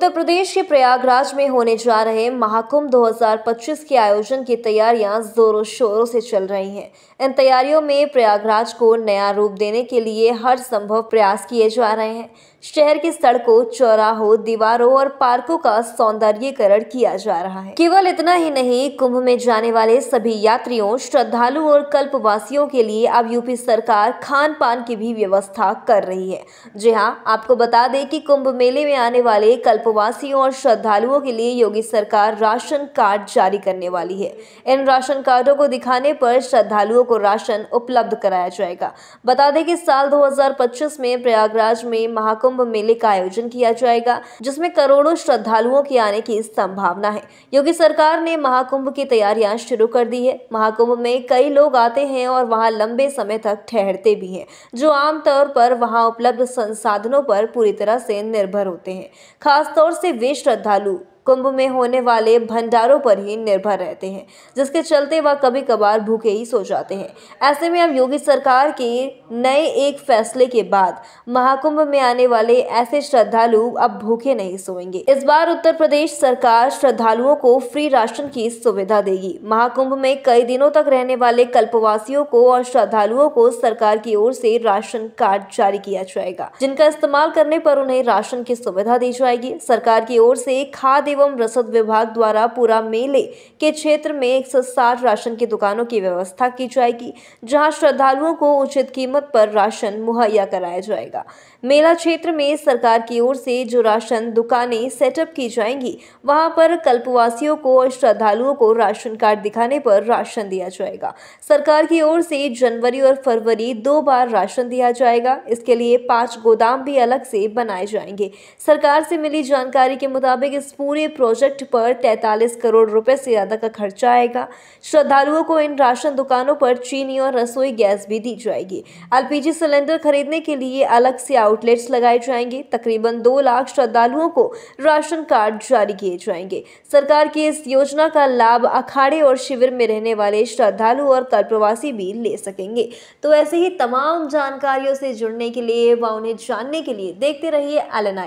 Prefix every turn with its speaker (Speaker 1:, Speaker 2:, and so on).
Speaker 1: उत्तर प्रदेश के प्रयागराज में होने जा रहे महाकुंभ 2025 के आयोजन की तैयारियां जोरों शोरों से चल रही हैं इन तैयारियों में प्रयागराज को नया रूप देने के लिए हर संभव प्रयास किए जा रहे हैं शहर की सड़कों चौराहों दीवारों और पार्कों का सौंदर्यीकरण किया जा रहा है केवल इतना ही नहीं कुंभ में जाने वाले सभी यात्रियों श्रद्धालु और कल्पवासियों के लिए अब यूपी सरकार खान पान की भी व्यवस्था कर रही है जी हाँ आपको बता दें कि कुंभ मेले में आने वाले कल्प उपवासियों और श्रद्धालुओं के लिए योगी सरकार राशन कार्ड जारी करने वाली है इन राशन कार्डों को दिखाने पर श्रद्धालुओं को राशन उपलब्ध कराया जाएगा बता दें कि साल 2025 में प्रयागराज में महाकुंभ मेले का आयोजन किया जाएगा जिसमें करोड़ों श्रद्धालुओं के आने की संभावना है योगी सरकार ने महाकुंभ की तैयारियां शुरू कर दी है महाकुंभ में कई लोग आते हैं और वहाँ लंबे समय तक ठहरते भी हैं जो आमतौर पर वहाँ उपलब्ध संसाधनों पर पूरी तरह से निर्भर होते हैं खासतौर खासतौर से वे श्रद्धालु कुंभ में होने वाले भंडारों पर ही निर्भर रहते हैं जिसके चलते वह कभी कभार भूखे ही सो जाते हैं ऐसे में अब योगी सरकार के नए एक फैसले के बाद महाकुंभ में आने वाले ऐसे श्रद्धालु अब भूखे नहीं सोएंगे इस बार उत्तर प्रदेश सरकार श्रद्धालुओं को फ्री राशन की सुविधा देगी महाकुंभ में कई दिनों तक रहने वाले कल्पवासियों को और श्रद्धालुओं को सरकार की ओर से राशन कार्ड जारी किया जाएगा जिनका इस्तेमाल करने पर उन्हें राशन की सुविधा दी जाएगी सरकार की ओर से खाद एवं रसद विभाग द्वारा पूरा मेले के क्षेत्र में एक राशन की दुकानों की व्यवस्था की जाएगी जहां श्रद्धालुओं को उचित कीमत पर राशन मुहैया कराया जाएगा मेला क्षेत्र में सरकार की ओर से जो राशन दुकानें सेटअप की जाएंगी वहां पर कल्पवासियों को और श्रद्धालुओं को राशन कार्ड दिखाने पर राशन दिया जाएगा सरकार की ओर से जनवरी और फरवरी दो बार राशन दिया जाएगा इसके लिए पांच गोदाम भी अलग से बनाए जाएंगे सरकार से मिली जानकारी के मुताबिक इस पूरे पूरे प्रोजेक्ट पर 43 करोड़ रुपए से ज़्यादा का खर्चा आएगा श्रद्धालुओं को इन राशन दुकानों पर चीनी और रसोई गैस भी दी जाएगी एलपीजी सिलेंडर खरीदने के लिए अलग से आउटलेट्स लगाए जाएंगे तकरीबन दो लाख श्रद्धालुओं को राशन कार्ड जारी किए जाएंगे सरकार की इस योजना का लाभ अखाड़े और शिविर में रहने वाले श्रद्धालु और कल्पवासी भी ले सकेंगे तो ऐसे ही तमाम जानकारियों से जुड़ने के लिए व उन्हें जानने के लिए देखते रहिए एल